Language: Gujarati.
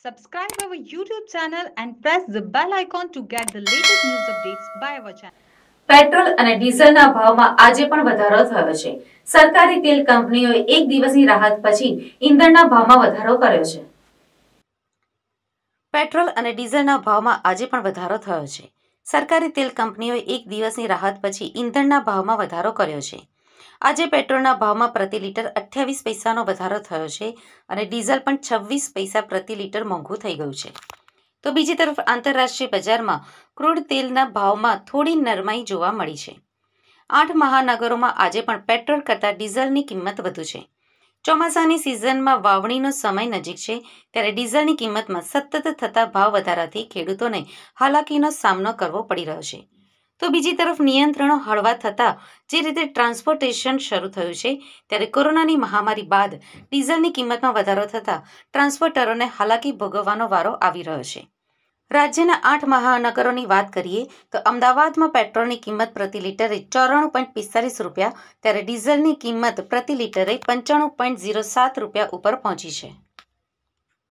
Subscribe our YouTube channel and press the bell icon to get the latest news updates by our channel. Petrol અને ડીઝલના ભાવમાં આજે પણ વધારો થયો છે સરકારી તેલ કંપનીઓએ એક દિવસની રાહત પછી ઇંધણના ભાવમાં વધારો કર્યો છે પેટ્રોલ અને ડીઝલના ભાવમાં આજે પણ વધારો થયો છે સરકારી તેલ કંપનીઓએ એક દિવસની રાહત પછી ઈંધણના ભાવમાં વધારો કર્યો છે આજે પેટ્રોલના ભાવમાં પ્રતિ લીટર અઠ્યાવીસ પૈસાનો વધારો થયો છે અને ડીઝલ પણ છવ્વીસ પૈસા પ્રતિ લીટર મોંઘું થઈ ગયું છે તો બીજી તરફ આંતરરાષ્ટ્રીય બજારમાં ક્રૂડ તેલના ભાવમાં થોડી નરમાઈ જોવા મળી છે આઠ મહાનગરોમાં આજે પણ પેટ્રોલ કરતાં ડીઝલની કિંમત વધુ છે ચોમાસાની સિઝનમાં વાવણીનો સમય નજીક છે ત્યારે ડીઝલની કિંમતમાં સતત થતા ભાવ વધારાથી ખેડૂતોને હાલાકીનો સામનો કરવો પડી રહ્યો છે તો બીજી તરફ નિયંત્રણો હળવા થતાં જે રીતે ટ્રાન્સપોર્ટેશન શરૂ થયું છે ત્યારે કોરોનાની મહામારી બાદ ડીઝલની કિંમતમાં વધારો થતાં ટ્રાન્સપોર્ટરોને હાલાકી ભોગવવાનો વારો આવી રહ્યો છે રાજ્યના આઠ મહાનગરોની વાત કરીએ તો અમદાવાદમાં પેટ્રોલની કિંમત પ્રતિ લીટરે ચોરાણું પોઈન્ટ પિસ્તાલીસ રૂપિયા ત્યારે ડીઝલની કિંમત પ્રતિ લીટરે પંચાણું પોઈન્ટ ઝીરો સાત રૂપિયા ઉપર પહોંચી છે